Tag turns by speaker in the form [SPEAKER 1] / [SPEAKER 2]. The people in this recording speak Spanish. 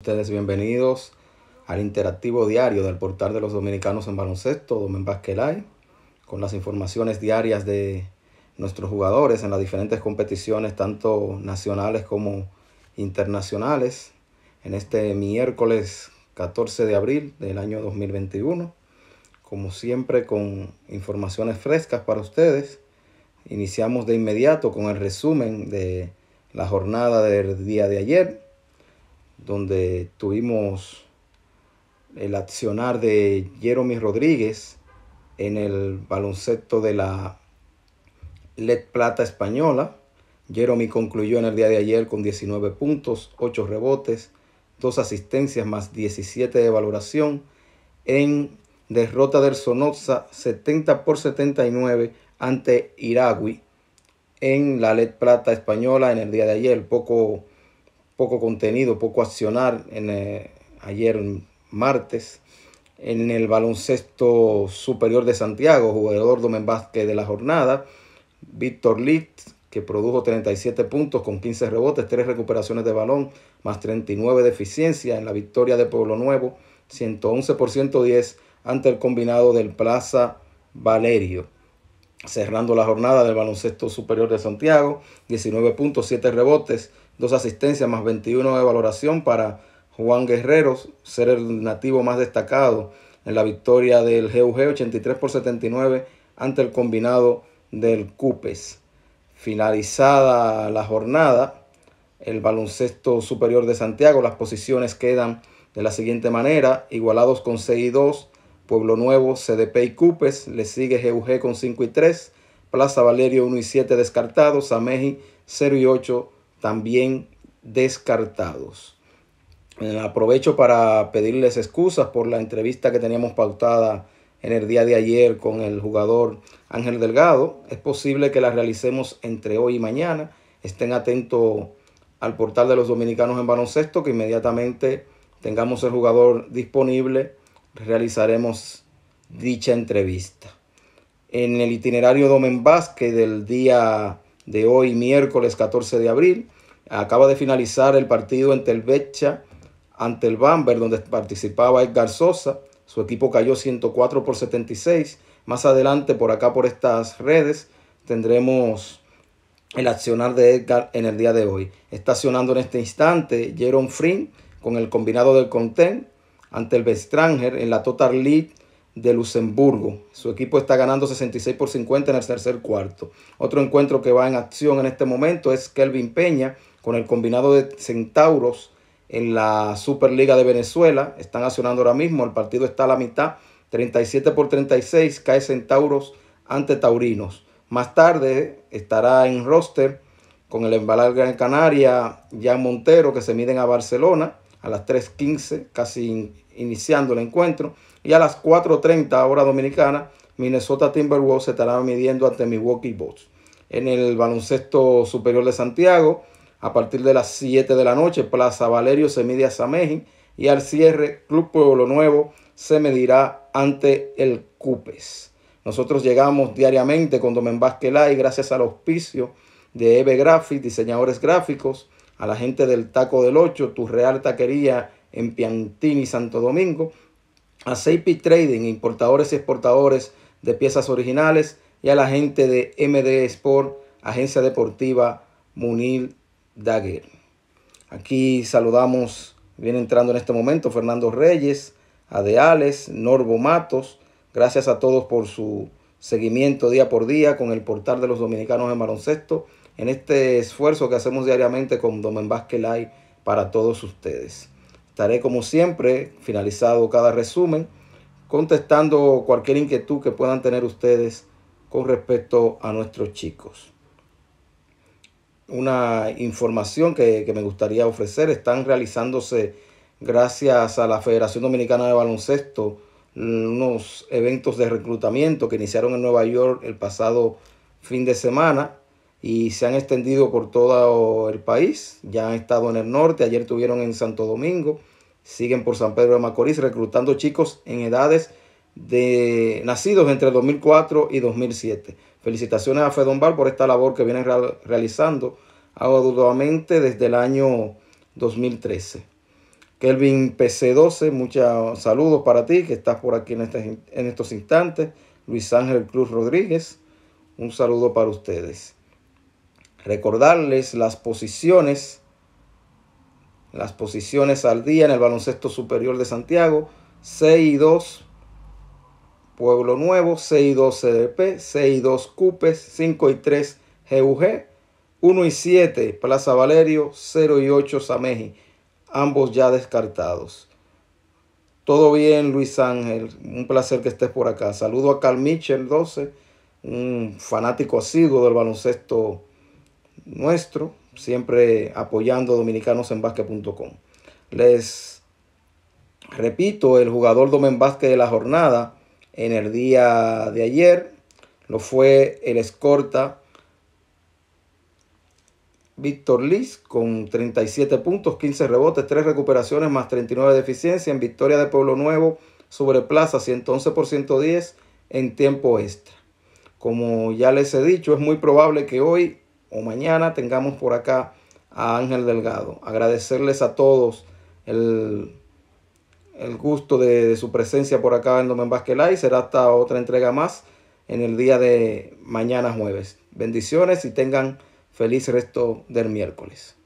[SPEAKER 1] Ustedes bienvenidos al interactivo diario del portal de los dominicanos en baloncesto, Domen Basquelay, con las informaciones diarias de nuestros jugadores en las diferentes competiciones, tanto nacionales como internacionales, en este miércoles 14 de abril del año 2021. Como siempre, con informaciones frescas para ustedes, iniciamos de inmediato con el resumen de la jornada del día de ayer donde tuvimos el accionar de Jeremy Rodríguez en el baloncesto de la LED Plata Española. Jeremy concluyó en el día de ayer con 19 puntos, 8 rebotes, 2 asistencias más 17 de valoración en derrota del Sonosa, 70 por 79 ante Iragui en la LED Plata Española en el día de ayer. Poco poco contenido, poco accionar en, eh, ayer martes en el baloncesto superior de Santiago, jugador Domen Vázquez de la jornada, Víctor list que produjo 37 puntos con 15 rebotes, 3 recuperaciones de balón, más 39 de eficiencia en la victoria de Pueblo Nuevo, 111 por 110 ante el combinado del Plaza Valerio. Cerrando la jornada del baloncesto superior de Santiago, 19 puntos, 7 rebotes, dos asistencias más 21 de valoración para Juan Guerreros, ser el nativo más destacado en la victoria del GUG 83 por 79 ante el combinado del Cupes. Finalizada la jornada, el baloncesto superior de Santiago, las posiciones quedan de la siguiente manera, igualados con 6 y 2, Pueblo Nuevo, CDP y Cupes, le sigue GUG con 5 y 3, Plaza Valerio 1 y 7 descartados, Sameji 0 y 8 también descartados. Eh, aprovecho para pedirles excusas por la entrevista que teníamos pautada en el día de ayer con el jugador Ángel Delgado. Es posible que la realicemos entre hoy y mañana. Estén atentos al portal de los dominicanos en baloncesto que inmediatamente tengamos el jugador disponible realizaremos dicha entrevista. En el itinerario Domen Vázquez del día de hoy, miércoles 14 de abril. Acaba de finalizar el partido entre el Becha ante el Bamber, donde participaba Edgar Sosa. Su equipo cayó 104 por 76. Más adelante, por acá, por estas redes, tendremos el accionar de Edgar en el día de hoy. estacionando en este instante Jerome Frin con el combinado del Content ante el Bestranger en la Total League de Luxemburgo. Su equipo está ganando 66 por 50 en el tercer cuarto. Otro encuentro que va en acción en este momento es Kelvin Peña con el combinado de Centauros en la Superliga de Venezuela. Están accionando ahora mismo. El partido está a la mitad. 37 por 36 cae Centauros ante Taurinos. Más tarde estará en roster con el embalar Gran Canaria, Jan Montero, que se miden a Barcelona a las 3.15, casi iniciando el encuentro. Y a las 4.30 hora dominicana, Minnesota Timberwolves se estará midiendo ante Milwaukee Bucks. En el baloncesto superior de Santiago, a partir de las 7 de la noche, Plaza Valerio se mide a Y al cierre, Club Pueblo Nuevo se medirá ante el Cupes. Nosotros llegamos diariamente con Domen Vázquez y gracias al auspicio de Eve Graphics, diseñadores gráficos, a la gente del Taco del 8, Tu Real Taquería en Piantini, Santo Domingo, a CP Trading, importadores y exportadores de piezas originales, y a la gente de MD Sport, agencia deportiva Munil Daguer. Aquí saludamos, viene entrando en este momento Fernando Reyes, Adeales, Norbo Matos. Gracias a todos por su seguimiento día por día con el portal de los dominicanos en baloncesto, en este esfuerzo que hacemos diariamente con Domen Vázquez Live para todos ustedes. Estaré como siempre, finalizado cada resumen, contestando cualquier inquietud que puedan tener ustedes con respecto a nuestros chicos. Una información que, me gustaría ofrecer, están realizándose gracias a la Federación Dominicana de Baloncesto unos eventos de reclutamiento que iniciaron en Nueva York el pasado fin de semana y se han extendido por todo el país. Ya han estado en el norte, ayer tuvieron en Santo Domingo, siguen por San Pedro de Macorís reclutando chicos en edades de nacidos entre 2004 y 2007. Felicitaciones a Fedombal por esta labor que vienen realizando arduamente desde el año 2013. Kelvin PC12, muchos saludos para ti que estás por aquí este, en estos instantes. Luis Ángel Cruz Rodríguez, un saludo para ustedes recordarles las posiciones, las posiciones al día en el baloncesto superior de Santiago, 6 y 2 Pueblo Nuevo, 6 y 2 CDP, 6 y 2 Cupes, 5 y 3 GUG, 1 y 7 Plaza Valerio, 0 y 8 Sameji, ambos ya descartados. Todo bien, Luis Ángel, un placer que estés por acá. Saludo a Carl Mitchell 12, un fanático asiduo del baloncesto nuestro, siempre apoyando a Les repito, el jugador Domen de la jornada en el día de ayer lo fue el escorta Víctor Liz con 37 puntos, 15 rebotes, 3 recuperaciones más 39 de eficiencia en victoria de Pueblo Nuevo sobre Plaza 111 por 110 en tiempo extra. Como ya les he dicho, es muy probable que hoy o mañana tengamos por acá a Ángel Delgado. Agradecerles a todos el, gusto de, su presencia por acá en Domen Será hasta otra entrega más en el día de mañana jueves. Bendiciones y tengan feliz resto del miércoles.